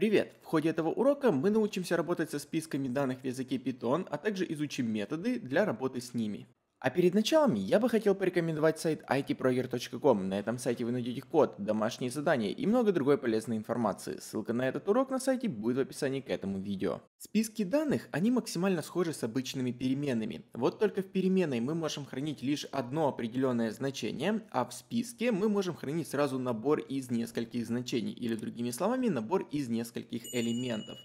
Привет! В ходе этого урока мы научимся работать со списками данных в языке Python, а также изучим методы для работы с ними. А перед началом я бы хотел порекомендовать сайт itproger.com. На этом сайте вы найдете код, домашние задания и много другой полезной информации. Ссылка на этот урок на сайте будет в описании к этому видео. Списки данных, они максимально схожи с обычными переменными. Вот только в переменной мы можем хранить лишь одно определенное значение, а в списке мы можем хранить сразу набор из нескольких значений, или другими словами, набор из нескольких элементов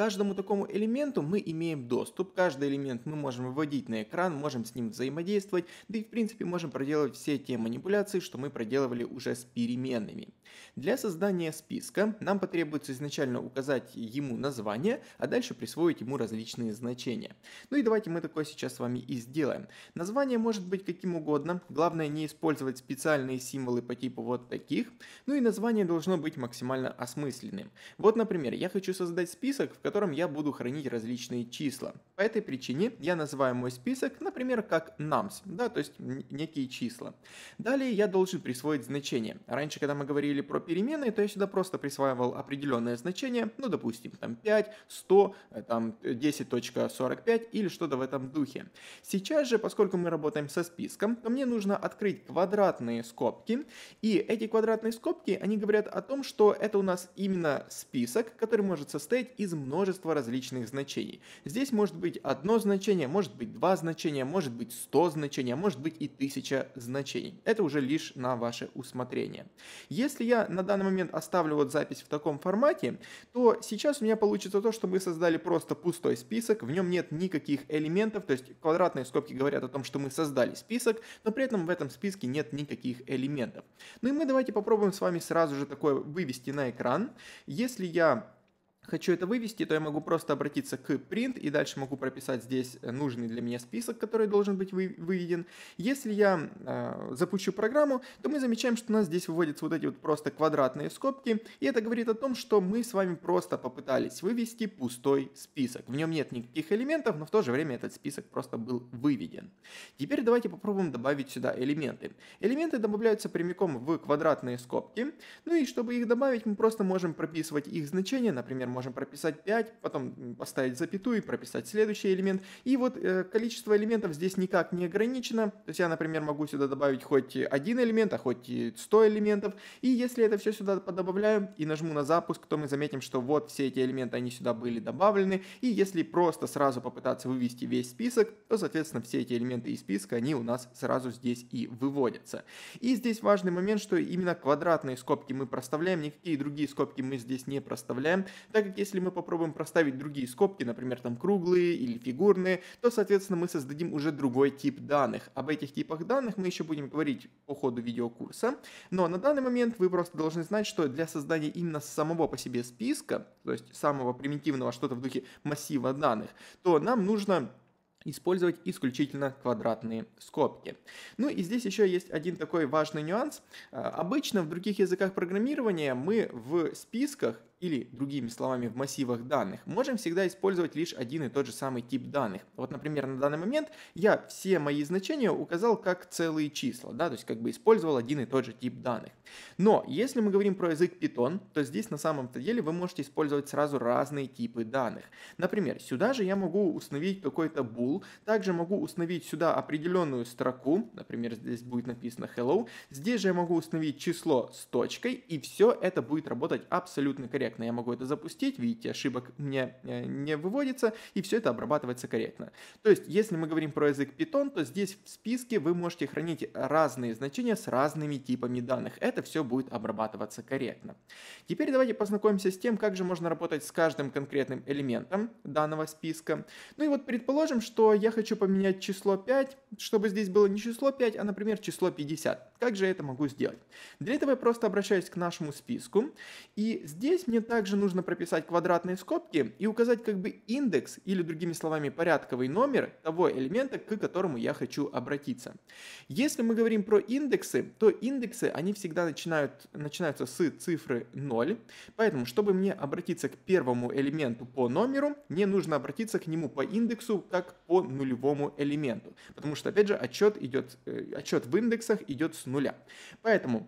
каждому такому элементу мы имеем доступ, каждый элемент мы можем выводить на экран, можем с ним взаимодействовать, да и в принципе можем проделывать все те манипуляции, что мы проделывали уже с переменными. Для создания списка нам потребуется изначально указать ему название, а дальше присвоить ему различные значения. Ну и давайте мы такое сейчас с вами и сделаем. Название может быть каким угодно, главное не использовать специальные символы по типу вот таких, ну и название должно быть максимально осмысленным. Вот, например, я хочу создать список, в котором я буду хранить различные числа. По этой причине я называю мой список, например, как nums, да, то есть некие числа. Далее я должен присвоить значение. Раньше, когда мы говорили про переменные, то я сюда просто присваивал определенное значение, ну, допустим, там 5, 100, э, там 10.45 или что-то в этом духе. Сейчас же, поскольку мы работаем со списком, то мне нужно открыть квадратные скобки, и эти квадратные скобки, они говорят о том, что это у нас именно список, который может состоять из множества различных значений. Здесь может быть быть одно значение, может быть два значения, может быть сто значений, а может быть и тысяча значений. Это уже лишь на ваше усмотрение. Если я на данный момент оставлю вот запись в таком формате, то сейчас у меня получится то, что мы создали просто пустой список, в нем нет никаких элементов, то есть квадратные скобки говорят о том, что мы создали список, но при этом в этом списке нет никаких элементов. Ну и мы давайте попробуем с вами сразу же такое вывести на экран. Если я хочу это вывести, то я могу просто обратиться к print и дальше могу прописать здесь э, нужный для меня список, который должен быть вы, выведен. Если я э, запущу программу, то мы замечаем, что у нас здесь выводятся вот эти вот просто квадратные скобки, и это говорит о том, что мы с вами просто попытались вывести пустой список. В нем нет никаких элементов, но в то же время этот список просто был выведен. Теперь давайте попробуем добавить сюда элементы. Элементы добавляются прямиком в квадратные скобки, ну и чтобы их добавить, мы просто можем прописывать их значения, например, можем прописать 5, потом поставить запятую, прописать следующий элемент. И вот э, количество элементов здесь никак не ограничено. То есть я, например, могу сюда добавить хоть один элемент, а хоть и 100 элементов. И если это все сюда подобавляю и нажму на запуск, то мы заметим, что вот все эти элементы, они сюда были добавлены. И если просто сразу попытаться вывести весь список, то, соответственно, все эти элементы из списка, они у нас сразу здесь и выводятся. И здесь важный момент, что именно квадратные скобки мы проставляем, никакие другие скобки мы здесь не проставляем. Так так как если мы попробуем проставить другие скобки, например, там круглые или фигурные, то, соответственно, мы создадим уже другой тип данных. Об этих типах данных мы еще будем говорить по ходу видеокурса, но на данный момент вы просто должны знать, что для создания именно самого по себе списка, то есть самого примитивного, что-то в духе массива данных, то нам нужно использовать исключительно квадратные скобки. Ну и здесь еще есть один такой важный нюанс. Э, обычно в других языках программирования мы в списках или, другими словами, в массивах данных, можем всегда использовать лишь один и тот же самый тип данных. Вот, например, на данный момент я все мои значения указал как целые числа, да, то есть как бы использовал один и тот же тип данных. Но если мы говорим про язык Python, то здесь на самом-то деле вы можете использовать сразу разные типы данных. Например, сюда же я могу установить какой-то bool, также могу установить сюда определенную строку, например, здесь будет написано hello, здесь же я могу установить число с точкой, и все это будет работать абсолютно корректно корректно. Я могу это запустить, видите, ошибок мне э, не выводится, и все это обрабатывается корректно. То есть, если мы говорим про язык Python, то здесь в списке вы можете хранить разные значения с разными типами данных. Это все будет обрабатываться корректно. Теперь давайте познакомимся с тем, как же можно работать с каждым конкретным элементом данного списка. Ну и вот предположим, что я хочу поменять число 5, чтобы здесь было не число 5, а, например, число 50. Как же я это могу сделать? Для этого я просто обращаюсь к нашему списку, и здесь мне также нужно прописать квадратные скобки и указать как бы индекс, или другими словами порядковый номер того элемента, к которому я хочу обратиться. Если мы говорим про индексы, то индексы, они всегда начинают, начинаются с цифры 0, поэтому, чтобы мне обратиться к первому элементу по номеру, мне нужно обратиться к нему по индексу, как по нулевому элементу, потому что, опять же, отчет, идет, э, отчет в индексах идет с нуля. Поэтому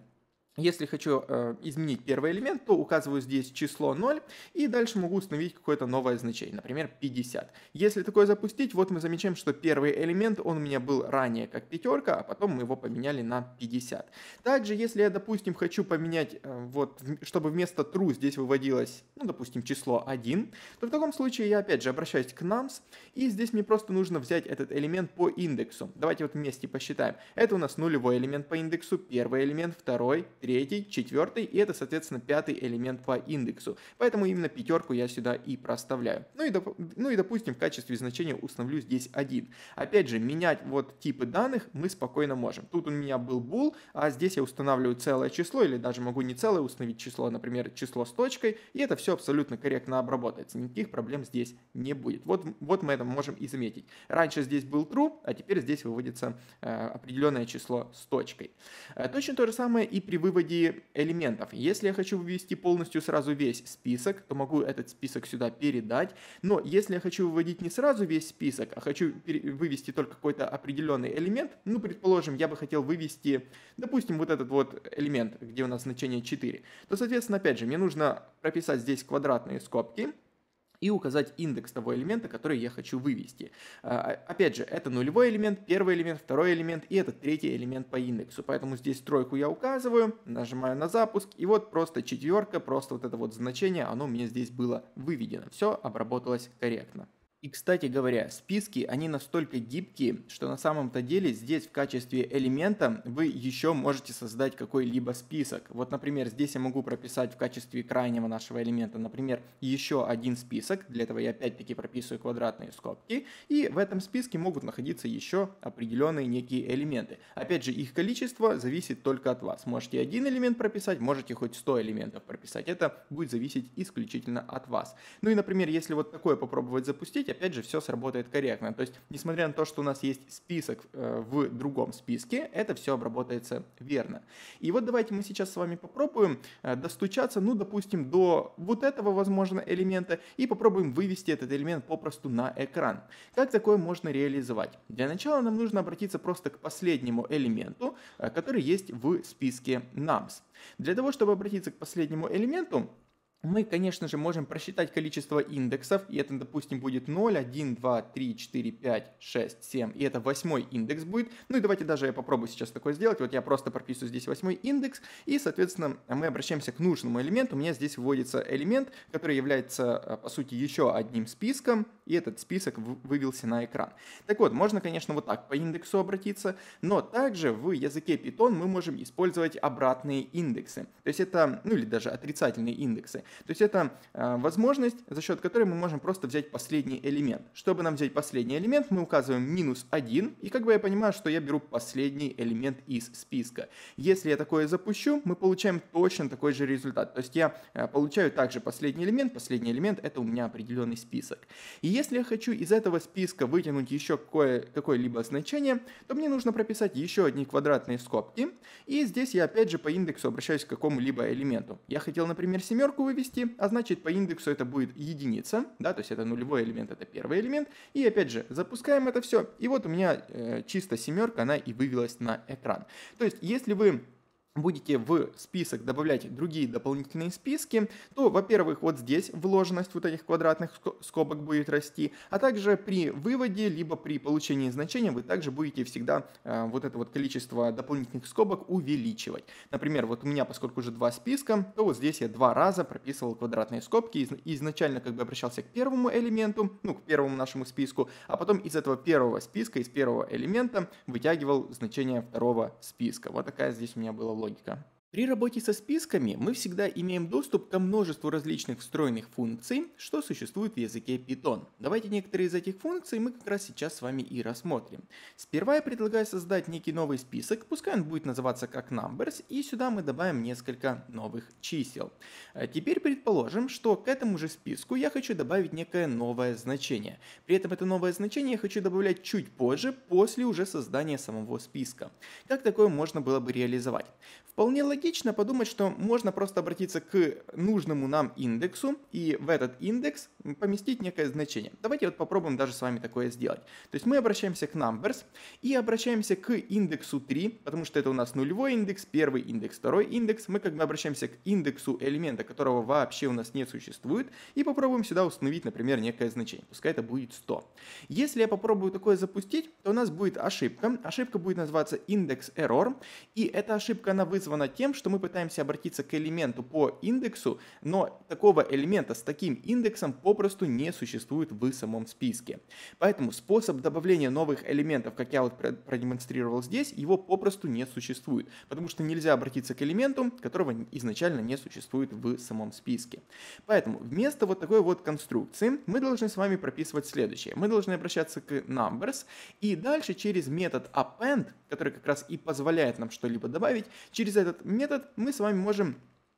если хочу э, изменить первый элемент, то указываю здесь число 0, и дальше могу установить какое-то новое значение, например, 50. Если такое запустить, вот мы замечаем, что первый элемент, он у меня был ранее как пятерка, а потом мы его поменяли на 50. Также, если я, допустим, хочу поменять, э, вот, чтобы вместо true здесь выводилось, ну, допустим, число 1, то в таком случае я, опять же, обращаюсь к nums, и здесь мне просто нужно взять этот элемент по индексу. Давайте вот вместе посчитаем. Это у нас нулевой элемент по индексу, первый элемент, второй, третий, четвертый, и это, соответственно, пятый элемент по индексу. Поэтому именно пятерку я сюда и проставляю. Ну и, доп, ну и допустим, в качестве значения установлю здесь 1. Опять же, менять вот типы данных мы спокойно можем. Тут у меня был bool, а здесь я устанавливаю целое число, или даже могу не целое установить число, например, число с точкой, и это все абсолютно корректно обработается. Никаких проблем здесь не будет. Вот, вот мы это можем и заметить. Раньше здесь был true, а теперь здесь выводится э, определенное число с точкой. Э, точно то же самое и при выводе выводе элементов. Если я хочу вывести полностью сразу весь список, то могу этот список сюда передать. Но если я хочу выводить не сразу весь список, а хочу вывести только какой-то определенный элемент, ну, предположим, я бы хотел вывести, допустим, вот этот вот элемент, где у нас значение 4, то, соответственно, опять же, мне нужно прописать здесь квадратные скобки, и указать индекс того элемента, который я хочу вывести. А, опять же, это нулевой элемент, первый элемент, второй элемент и это третий элемент по индексу. Поэтому здесь тройку я указываю, нажимаю на запуск и вот просто четверка, просто вот это вот значение, оно у меня здесь было выведено. Все обработалось корректно. И, кстати говоря, списки, они настолько гибкие, что на самом-то деле здесь в качестве элемента вы еще можете создать какой-либо список. Вот, например, здесь я могу прописать в качестве крайнего нашего элемента, например, еще один список. Для этого я опять-таки прописываю квадратные скобки. И в этом списке могут находиться еще определенные некие элементы. Опять же, их количество зависит только от вас. Можете один элемент прописать, можете хоть 100 элементов прописать. Это будет зависеть исключительно от вас. Ну и, например, если вот такое попробовать запустить, опять же, все сработает корректно. То есть, несмотря на то, что у нас есть список э, в другом списке, это все обработается верно. И вот давайте мы сейчас с вами попробуем э, достучаться, ну, допустим, до вот этого, возможно, элемента и попробуем вывести этот элемент попросту на экран. Как такое можно реализовать? Для начала нам нужно обратиться просто к последнему элементу, э, который есть в списке NAMS. Для того, чтобы обратиться к последнему элементу, мы, конечно же, можем просчитать количество индексов, и это, допустим, будет 0, 1, 2, 3, 4, 5, 6, 7, и это восьмой индекс будет. Ну и давайте даже я попробую сейчас такое сделать. Вот я просто прописываю здесь восьмой индекс, и, соответственно, мы обращаемся к нужному элементу. У меня здесь вводится элемент, который является, э, по сути, еще одним списком, и этот список вывелся на экран. Так вот, можно, конечно, вот так по индексу обратиться, но также в языке Python мы можем использовать обратные индексы. То есть это, ну или даже отрицательные индексы. То есть это а, возможность, за счет которой мы можем просто взять последний элемент. Чтобы нам взять последний элемент, мы указываем минус 1, и как бы я понимаю, что я беру последний элемент из списка. Если я такое запущу, мы получаем точно такой же результат. То есть я а, получаю также последний элемент, последний элемент это у меня определенный список. И если я хочу из этого списка вытянуть еще какое-либо значение, то мне нужно прописать еще одни квадратные скобки, и здесь я опять же по индексу обращаюсь к какому-либо элементу. Я хотел, например, семерку вывести, привести, а значит по индексу это будет единица, да, то есть это нулевой элемент, это первый элемент. И опять же, запускаем это все, и вот у меня э, чисто семерка, она и вывелась на экран. То есть если вы будете в список добавлять другие дополнительные списки, то, во-первых, вот здесь вложенность вот этих квадратных скобок будет расти, а также при выводе, либо при получении значения вы также будете всегда э, вот это вот количество дополнительных скобок увеличивать. Например, вот у меня, поскольку уже два списка, то вот здесь я два раза прописывал квадратные скобки, изначально как бы обращался к первому элементу, ну, к первому нашему списку, а потом из этого первого списка, из первого элемента вытягивал значение второго списка. Вот такая здесь у меня была логика. При работе со списками мы всегда имеем доступ ко множеству различных встроенных функций, что существует в языке Python. Давайте некоторые из этих функций мы как раз сейчас с вами и рассмотрим. Сперва я предлагаю создать некий новый список, пускай он будет называться как numbers, и сюда мы добавим несколько новых чисел. Э, теперь предположим, что к этому же списку я хочу добавить некое новое значение. При этом это новое значение я хочу добавлять чуть позже, после уже создания самого списка. Как такое можно было бы реализовать? Вполне логично логично подумать, что можно просто обратиться к нужному нам индексу и в этот индекс поместить некое значение. Давайте вот попробуем даже с вами такое сделать. То есть мы обращаемся к numbers и обращаемся к индексу 3, потому что это у нас нулевой индекс, первый индекс, второй индекс. Мы как бы обращаемся к индексу элемента, которого вообще у нас не существует, и попробуем сюда установить, например, некое значение. Пускай это будет 100. Если я попробую такое запустить, то у нас будет ошибка. Ошибка будет называться индекс error, и эта ошибка она вызвана тем, тем, что мы пытаемся обратиться к элементу по индексу, но такого элемента с таким индексом попросту не существует в самом списке. Поэтому способ добавления новых элементов, как я вот продемонстрировал здесь, его попросту не существует, потому что нельзя обратиться к элементу, которого изначально не существует в самом списке. Поэтому вместо вот такой вот конструкции мы должны с вами прописывать следующее. Мы должны обращаться к numbers и дальше через метод append, который как раз и позволяет нам что-либо добавить, через этот метод метод, мы с вами можем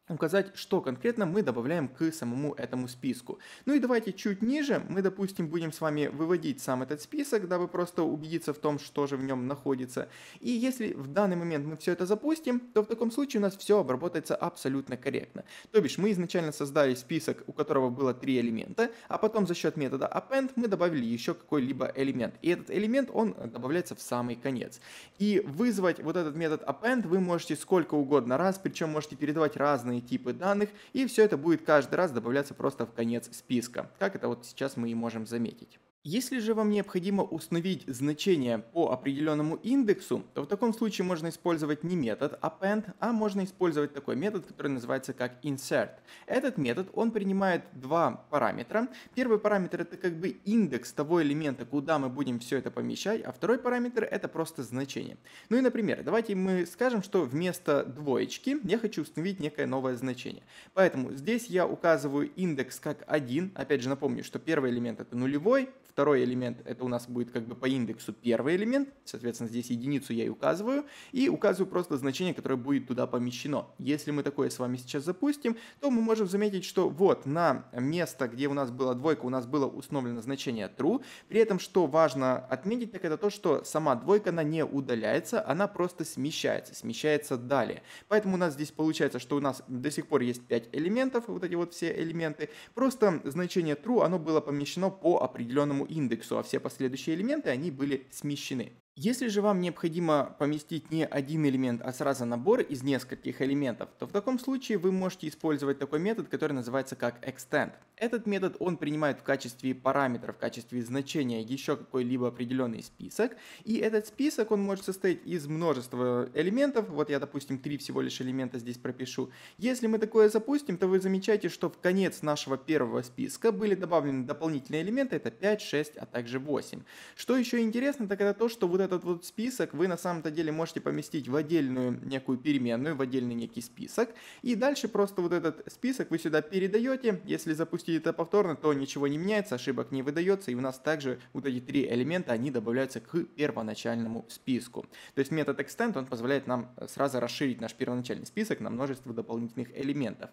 указать, что конкретно мы добавляем к самому этому списку. Ну и давайте чуть ниже мы, допустим, будем с вами выводить сам этот список, дабы просто убедиться в том, что же в нем находится. И если в данный момент мы все это запустим, то в таком случае у нас все обработается абсолютно корректно. То бишь мы изначально создали список, у которого было три элемента, а потом за счет метода append мы добавили еще какой-либо элемент. И этот элемент, он добавляется в самый конец. И вызвать вот этот метод append вы можете сколько угодно раз, причем можете передавать разные разные типы данных, и все это будет каждый раз добавляться просто в конец списка, как это вот сейчас мы и можем заметить. Если же вам необходимо установить значение по определенному индексу, то в таком случае можно использовать не метод append, а можно использовать такой метод, который называется как insert. Этот метод, он принимает два параметра. Первый параметр это как бы индекс того элемента, куда мы будем все это помещать, а второй параметр это просто значение. Ну и, например, давайте мы скажем, что вместо двоечки я хочу установить некое новое значение. Поэтому здесь я указываю индекс как 1. Опять же напомню, что первый элемент это нулевой, Второй элемент — это у нас будет как бы по индексу первый элемент, соответственно, здесь единицу я и указываю, и указываю просто значение, которое будет туда помещено. Если мы такое с вами сейчас запустим, то мы можем заметить, что вот на место, где у нас была двойка, у нас было установлено значение true. При этом, что важно отметить, так это то, что сама двойка, она не удаляется, она просто смещается, смещается далее. Поэтому у нас здесь получается, что у нас до сих пор есть 5 элементов, вот эти вот все элементы. Просто значение true, оно было помещено по определенному индексу, а все последующие элементы, они были смещены. Если же вам необходимо поместить не один элемент, а сразу набор из нескольких элементов, то в таком случае вы можете использовать такой метод, который называется как extend. Этот метод он принимает в качестве параметра, в качестве значения еще какой-либо определенный список, и этот список он может состоять из множества элементов, вот я допустим три всего лишь элемента здесь пропишу. Если мы такое запустим, то вы замечаете, что в конец нашего первого списка были добавлены дополнительные элементы, это 5, 6, а также 8. Что еще интересно, так это то, что вот этот вот список вы на самом-то деле можете поместить в отдельную некую переменную, в отдельный некий список. И дальше просто вот этот список вы сюда передаете. Если запустить это повторно, то ничего не меняется, ошибок не выдается. И у нас также вот эти три элемента, они добавляются к первоначальному списку. То есть метод extend, он позволяет нам э, сразу расширить наш первоначальный список на множество дополнительных элементов.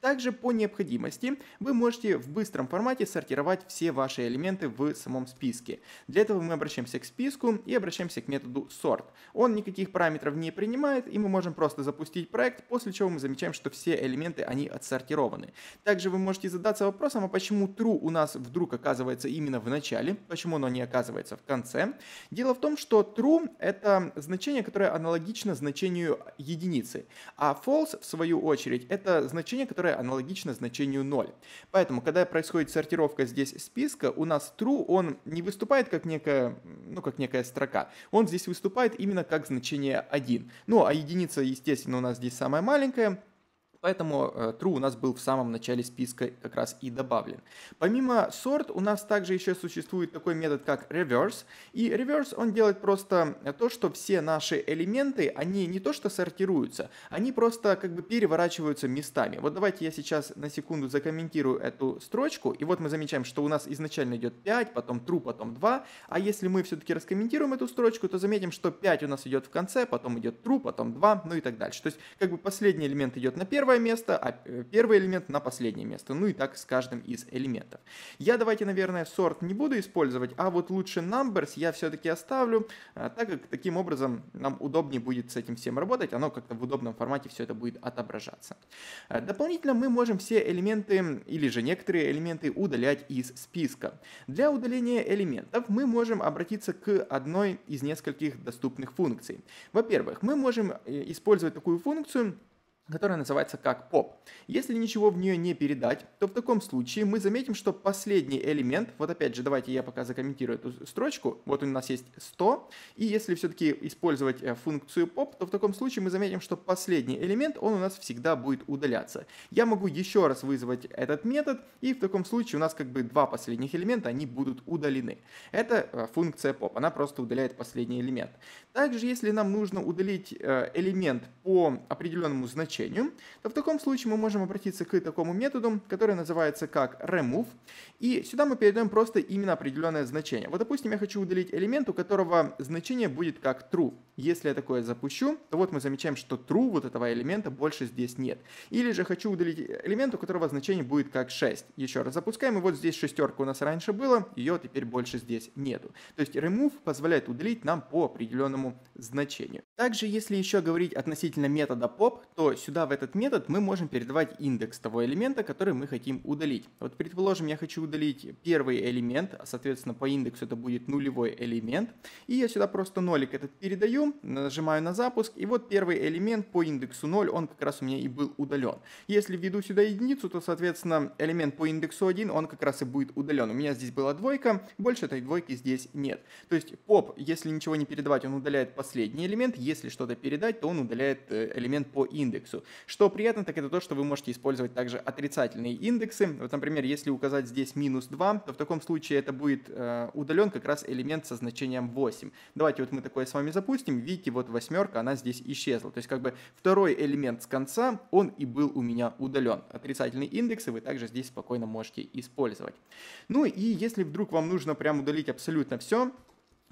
Также по необходимости вы можете в быстром формате сортировать все ваши элементы в самом списке. Для этого мы обращаемся к списку и обращаемся обращаемся к методу sort. Он никаких параметров не принимает, и мы можем просто запустить проект, после чего мы замечаем, что все элементы, они отсортированы. Также вы можете задаться вопросом, а почему true у нас вдруг оказывается именно в начале, почему оно не оказывается в конце. Дело в том, что true это значение, которое аналогично значению единицы, а false в свою очередь это значение, которое аналогично значению 0. Поэтому, когда происходит сортировка здесь списка, у нас true он не выступает как некая, ну, как некая строка, игрока. Он здесь выступает именно как значение 1. Ну, а единица, естественно, у нас здесь самая маленькая, поэтому э, true у нас был в самом начале списка как раз и добавлен. Помимо sort у нас также еще существует такой метод как reverse, и reverse он делает просто э, то, что все наши элементы, они не то что сортируются, они просто как бы переворачиваются местами. Вот давайте я сейчас на секунду закомментирую эту строчку, и вот мы замечаем, что у нас изначально идет 5, потом true, потом 2, а если мы все-таки раскомментируем эту строчку, то заметим, что 5 у нас идет в конце, потом идет true, потом 2, ну и так дальше. То есть как бы последний элемент идет на первое, первое место, а э, первый элемент на последнее место. Ну и так с каждым из элементов. Я давайте, наверное, сорт не буду использовать, а вот лучше numbers я все-таки оставлю, а, так как таким образом нам удобнее будет с этим всем работать, оно как-то в удобном формате все это будет отображаться. А, дополнительно мы можем все элементы или же некоторые элементы удалять из списка. Для удаления элементов мы можем обратиться к одной из нескольких доступных функций. Во-первых, мы можем э, использовать такую функцию, которая называется как поп. Если ничего в нее не передать, то в таком случае мы заметим, что последний элемент, вот опять же, давайте я пока закомментирую эту строчку, вот у нас есть 100, и если все-таки использовать э, функцию pop, то в таком случае мы заметим, что последний элемент, он у нас всегда будет удаляться. Я могу еще раз вызвать этот метод, и в таком случае у нас как бы два последних элемента, они будут удалены. Это э, функция pop, она просто удаляет последний элемент. Также, если нам нужно удалить э, элемент по определенному значению, обобщению, то в таком случае мы можем обратиться к такому методу, который называется как remove. И сюда мы передаем просто именно определенное значение. Вот, допустим, я хочу удалить элемент, у которого значение будет как true. Если я такое запущу, то вот мы замечаем, что true вот этого элемента больше здесь нет. Или же хочу удалить элемент, у которого значение будет как 6. Еще раз запускаем, и вот здесь шестерка у нас раньше была, ее теперь больше здесь нету. То есть remove позволяет удалить нам по определенному значению. Также, если еще говорить относительно метода pop, то сюда сюда, в этот метод, мы можем передавать индекс того элемента, который мы хотим удалить. Вот предположим, я хочу удалить первый элемент, а, соответственно, по индексу это будет нулевой элемент. И я сюда просто нолик этот передаю, нажимаю на запуск, и вот первый элемент по индексу 0, он как раз у меня и был удален. Если введу сюда единицу, то, соответственно, элемент по индексу 1, он как раз и будет удален. У меня здесь была двойка, больше этой двойки здесь нет. То есть поп, если ничего не передавать, он удаляет последний элемент, если что-то передать, то он удаляет э, элемент по индексу индексу. Что приятно, так это то, что вы можете использовать также отрицательные индексы. Вот, например, если указать здесь минус 2, то в таком случае это будет э, удален как раз элемент со значением 8. Давайте вот мы такое с вами запустим. Видите, вот восьмерка, она здесь исчезла. То есть как бы второй элемент с конца, он и был у меня удален. Отрицательные индексы вы также здесь спокойно можете использовать. Ну и если вдруг вам нужно прям удалить абсолютно все,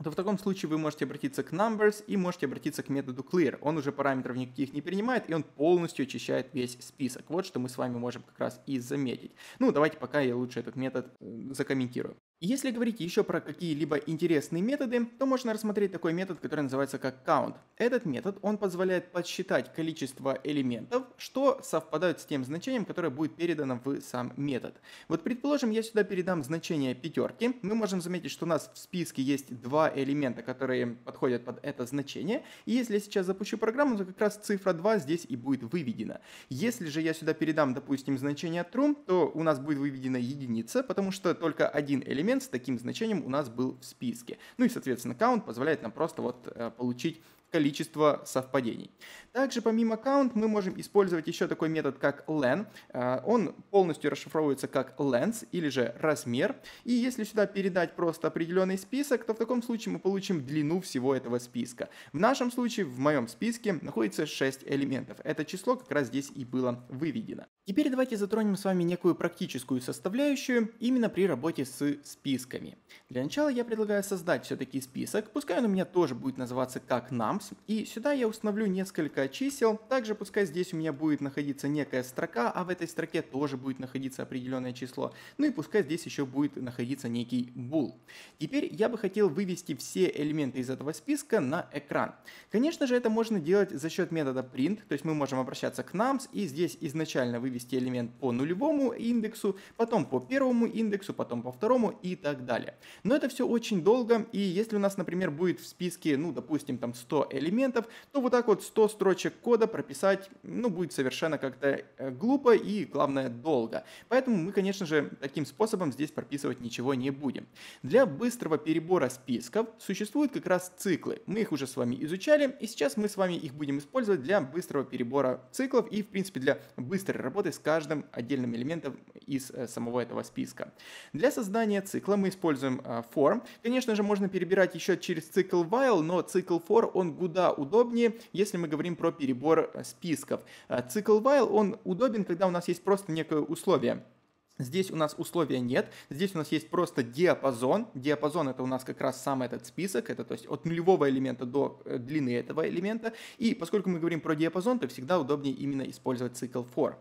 то в таком случае вы можете обратиться к numbers и можете обратиться к методу clear. Он уже параметров никаких не принимает, и он полностью очищает весь список. Вот что мы с вами можем как раз и заметить. Ну, давайте пока я лучше этот метод э, закомментирую. Если говорить еще про какие-либо интересные методы, то можно рассмотреть такой метод, который называется как count. Этот метод, он позволяет подсчитать количество элементов, что совпадают с тем значением, которое будет передано в сам метод. Вот предположим, я сюда передам значение пятерки. Мы можем заметить, что у нас в списке есть два элемента, которые подходят под это значение. И если я сейчас запущу программу, то как раз цифра 2 здесь и будет выведена. Если же я сюда передам, допустим, значение true, то у нас будет выведена единица, потому что только один элемент элемент с таким значением у нас был в списке. Ну и, соответственно, count позволяет нам просто вот э, получить количество совпадений. Также помимо count мы можем использовать еще такой метод как len. А, он полностью расшифровывается как length или же размер. И если сюда передать просто определенный список, то в таком случае мы получим длину всего этого списка. В нашем случае, в моем списке, находится 6 элементов. Это число как раз здесь и было выведено. Теперь давайте затронем с вами некую практическую составляющую именно при работе с списками. Для начала я предлагаю создать все-таки список, пускай он у меня тоже будет называться как нам, Sums. И сюда я установлю несколько чисел. Также пускай здесь у меня будет находиться некая строка, а в этой строке тоже будет находиться определенное число. Ну и пускай здесь еще будет находиться некий bool. Теперь я бы хотел вывести все элементы из этого списка на экран. Конечно же, это можно делать за счет метода print, то есть мы можем обращаться к nums и здесь изначально вывести элемент по нулевому индексу, потом по первому индексу, потом по второму и так далее. Но это все очень долго, и если у нас, например, будет в списке, ну, допустим, там 100 элементов, то вот так вот 100 строчек кода прописать, ну, будет совершенно как-то э, глупо и, главное, долго. Поэтому мы, конечно же, таким способом здесь прописывать ничего не будем. Для быстрого перебора списков существуют как раз циклы. Мы их уже с вами изучали, и сейчас мы с вами их будем использовать для быстрого перебора циклов и, в принципе, для быстрой работы с каждым отдельным элементом из э, самого этого списка. Для создания цикла мы используем э, form. Конечно же, можно перебирать еще через цикл while, но цикл for, он куда удобнее, если мы говорим про перебор э, списков. Э, цикл while, он удобен, когда у нас есть просто некое условие – Здесь у нас условия нет, здесь у нас есть просто диапазон. Диапазон это у нас как раз сам этот список, это то есть от нулевого элемента до э, длины этого элемента. И поскольку мы говорим про диапазон, то всегда удобнее именно использовать цикл for.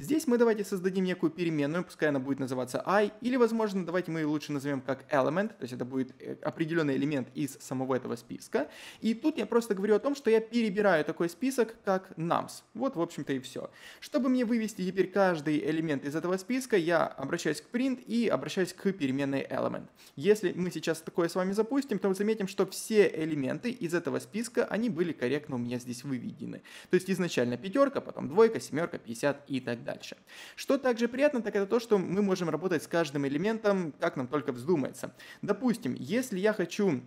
Здесь мы давайте создадим некую переменную, пускай она будет называться i, или возможно давайте мы ее лучше назовем как element, то есть это будет э, определенный элемент из самого этого списка. И тут я просто говорю о том, что я перебираю такой список как nums. Вот в общем-то и все. Чтобы мне вывести теперь каждый элемент из этого списка, я обращаюсь к print и обращаюсь к переменной element. Если мы сейчас такое с вами запустим, то мы заметим, что все элементы из этого списка, они были корректно у меня здесь выведены. То есть изначально пятерка, потом двойка, семерка, 50 и так дальше. Что также приятно, так это то, что мы можем работать с каждым элементом, как нам только вздумается. Допустим, если я хочу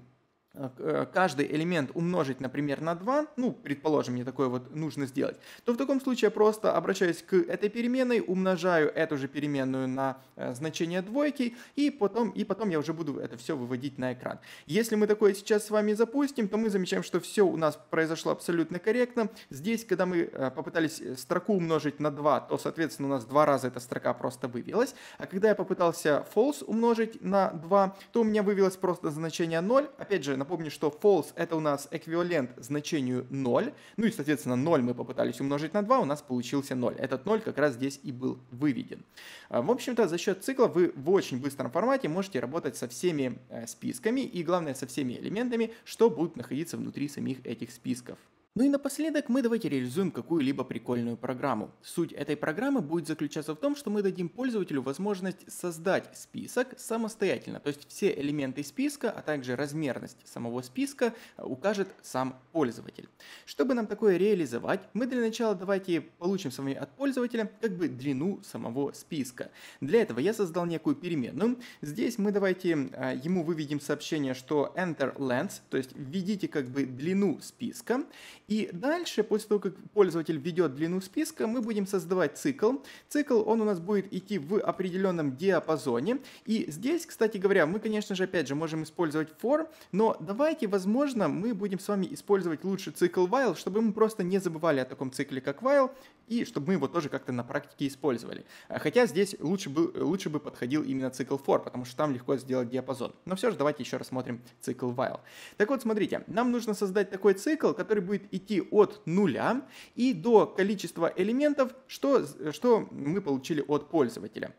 Э, э, каждый элемент умножить, например, на 2, ну, предположим, мне такое вот нужно сделать, то в таком случае я просто обращаюсь к этой переменной, умножаю эту же переменную на э, значение двойки, и потом, и потом я уже буду это все выводить на экран. Если мы такое сейчас с вами запустим, то мы замечаем, что все у нас произошло абсолютно корректно. Здесь, когда мы попытались строку умножить на 2, то, соответственно, у нас два раза эта строка просто вывелась, а когда я попытался false умножить на 2, то у меня вывелось просто значение 0. Опять же, Напомню, что false это у нас эквивалент значению 0. Ну и, соответственно, 0 мы попытались умножить на 2, у нас получился 0. Этот 0 как раз здесь и был выведен. А, в общем-то, за счет цикла вы в очень быстром формате можете работать со всеми э, списками и, главное, со всеми элементами, что будут находиться внутри самих этих списков. Ну и напоследок мы давайте реализуем какую-либо прикольную программу. Суть этой программы будет заключаться в том, что мы дадим пользователю возможность создать список самостоятельно. То есть все элементы списка, а также размерность самого списка э, укажет сам пользователь. Чтобы нам такое реализовать, мы для начала давайте получим с вами от пользователя как бы длину самого списка. Для этого я создал некую переменную. Здесь мы давайте э, ему выведем сообщение, что enter length, то есть введите как бы длину списка и дальше, после того, как пользователь введет длину списка, мы будем создавать цикл. Цикл, он у нас будет идти в определенном диапазоне. И здесь, кстати говоря, мы, конечно же, опять же, можем использовать for, но давайте, возможно, мы будем с вами использовать лучше цикл while, чтобы мы просто не забывали о таком цикле, как while, и чтобы мы его тоже как-то на практике использовали. А хотя здесь лучше бы, лучше бы подходил именно цикл for, потому что там легко сделать диапазон. Но все же давайте еще рассмотрим цикл while. Так вот, смотрите, нам нужно создать такой цикл, который будет идти от нуля и до количества элементов, что, э, что мы получили от пользователя.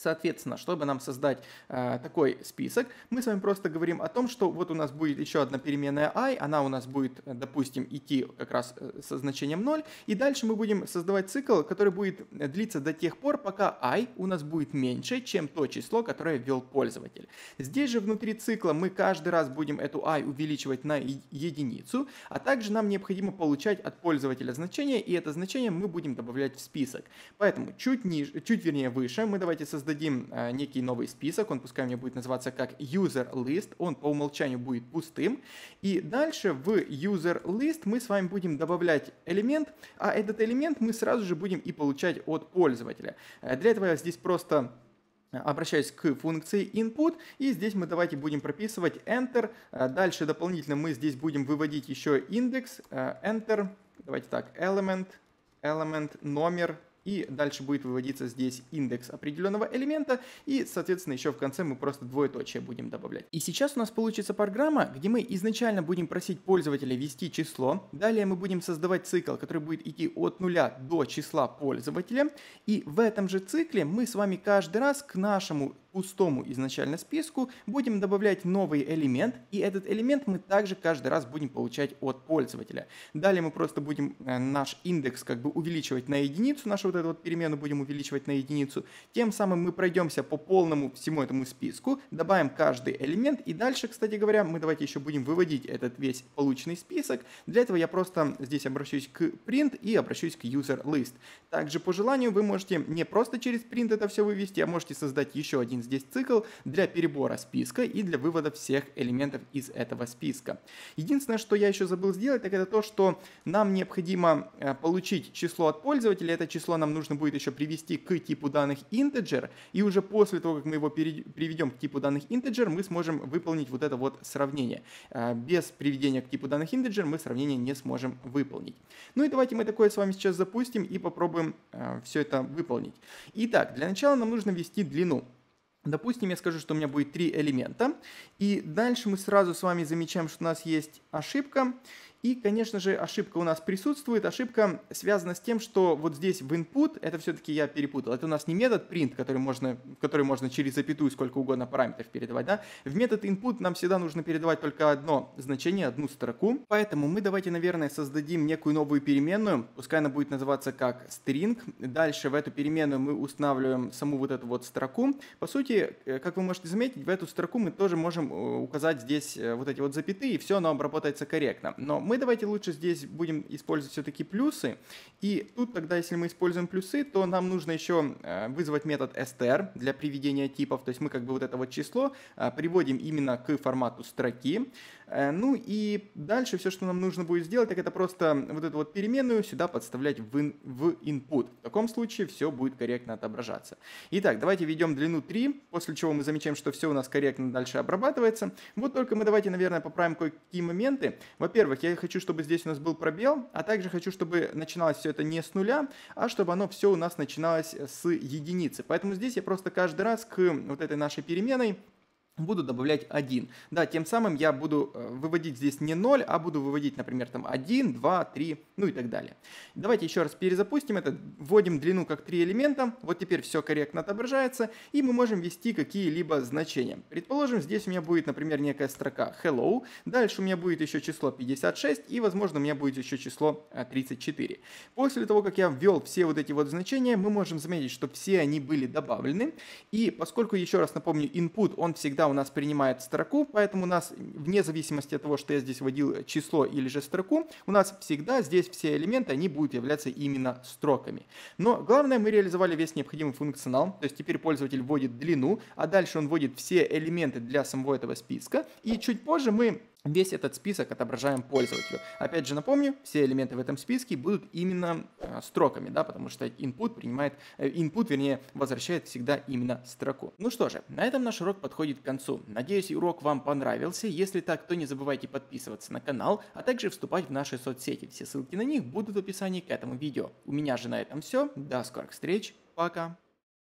Соответственно, чтобы нам создать э, такой список, мы с вами просто говорим о том, что вот у нас будет еще одна переменная i, она у нас будет, э, допустим, идти как раз э, со значением 0, и дальше мы будем создавать цикл, который будет э, длиться до тех пор, пока i у нас будет меньше, чем то число, которое ввел пользователь. Здесь же внутри цикла мы каждый раз будем эту i увеличивать на единицу, а также нам необходимо получать от пользователя значение, и это значение мы будем добавлять в список. Поэтому чуть ниже, чуть вернее выше, мы давайте создадим создадим э, некий новый список, он пускай у меня будет называться как user list, он по умолчанию будет пустым. И дальше в user list мы с вами будем добавлять элемент, а этот элемент мы сразу же будем и получать от пользователя. Э, для этого я здесь просто э, обращаюсь к функции input, и здесь мы давайте будем прописывать enter, дальше дополнительно мы здесь будем выводить еще индекс, enter, давайте так, element, element, номер, и дальше будет выводиться здесь индекс определенного элемента, и, соответственно, еще в конце мы просто двоеточие будем добавлять. И сейчас у нас получится программа, где мы изначально будем просить пользователя ввести число, далее мы будем создавать цикл, который будет идти от нуля до числа пользователя, и в этом же цикле мы с вами каждый раз к нашему пустому изначально списку, будем добавлять новый элемент, и этот элемент мы также каждый раз будем получать от пользователя. Далее мы просто будем э, наш индекс как бы увеличивать на единицу, нашу вот эту вот перемену будем увеличивать на единицу, тем самым мы пройдемся по полному всему этому списку, добавим каждый элемент, и дальше, кстати говоря, мы давайте еще будем выводить этот весь полученный список, для этого я просто здесь обращусь к print и обращусь к user list. Также по желанию вы можете не просто через print это все вывести, а можете создать еще один здесь цикл для перебора списка и для вывода всех элементов из этого списка. Единственное, что я еще забыл сделать, так это то, что нам необходимо э, получить число от пользователя. Это число нам нужно будет еще привести к типу данных integer. И уже после того, как мы его приведем к типу данных integer, мы сможем выполнить вот это вот сравнение. Э, без приведения к типу данных integer мы сравнение не сможем выполнить. Ну и давайте мы такое с вами сейчас запустим и попробуем э, все это выполнить. Итак, для начала нам нужно ввести длину. Допустим, я скажу, что у меня будет три элемента, и дальше мы сразу с вами замечаем, что у нас есть ошибка, и, конечно же, ошибка у нас присутствует. Ошибка связана с тем, что вот здесь в input, это все-таки я перепутал, это у нас не метод print, который можно, который можно через запятую сколько угодно параметров передавать, да? В метод input нам всегда нужно передавать только одно значение, одну строку. Поэтому мы давайте, наверное, создадим некую новую переменную, пускай она будет называться как string. Дальше в эту переменную мы устанавливаем саму вот эту вот строку. По сути, э, как вы можете заметить, в эту строку мы тоже можем э, указать здесь э, вот эти вот запятые, и все оно обработается корректно. Но мы мы давайте лучше здесь будем использовать все-таки плюсы. И тут тогда, если мы используем плюсы, то нам нужно еще э, вызвать метод str для приведения типов. То есть мы как бы вот это вот число э, приводим именно к формату строки. Э, ну и дальше все, что нам нужно будет сделать, так это просто вот эту вот переменную сюда подставлять в, in, в input. В таком случае все будет корректно отображаться. Итак, давайте введем длину 3, после чего мы замечаем, что все у нас корректно дальше обрабатывается. Вот только мы давайте, наверное, поправим кое-какие моменты. Во-первых, я хочу, чтобы здесь у нас был пробел, а также хочу, чтобы начиналось все это не с нуля, а чтобы оно все у нас начиналось с единицы. Поэтому здесь я просто каждый раз к вот этой нашей переменной буду добавлять 1. Да, тем самым я буду э, выводить здесь не 0, а буду выводить, например, там 1, 2, 3, ну и так далее. Давайте еще раз перезапустим это. Вводим длину как 3 элемента. Вот теперь все корректно отображается. И мы можем ввести какие-либо значения. Предположим, здесь у меня будет, например, некая строка hello. Дальше у меня будет еще число 56. И, возможно, у меня будет еще число 34. Э, После того, как я ввел все вот эти вот значения, мы можем заметить, что все они были добавлены. И поскольку, еще раз напомню, input, он всегда всегда у нас принимает строку, поэтому у нас, вне зависимости от того, что я здесь вводил число или же строку, у нас всегда здесь все элементы, они будут являться именно строками. Но главное, мы реализовали весь необходимый функционал, то есть теперь пользователь вводит длину, а дальше он вводит все элементы для самого этого списка, и чуть позже мы весь этот список отображаем пользователю. Опять же напомню, все элементы в этом списке будут именно э, строками, да, потому что input принимает, э, input, вернее, возвращает всегда именно строку. Ну что же, на этом наш урок подходит к концу. Надеюсь, урок вам понравился. Если так, то не забывайте подписываться на канал, а также вступать в наши соцсети. Все ссылки на них будут в описании к этому видео. У меня же на этом все. До скорых встреч. Пока.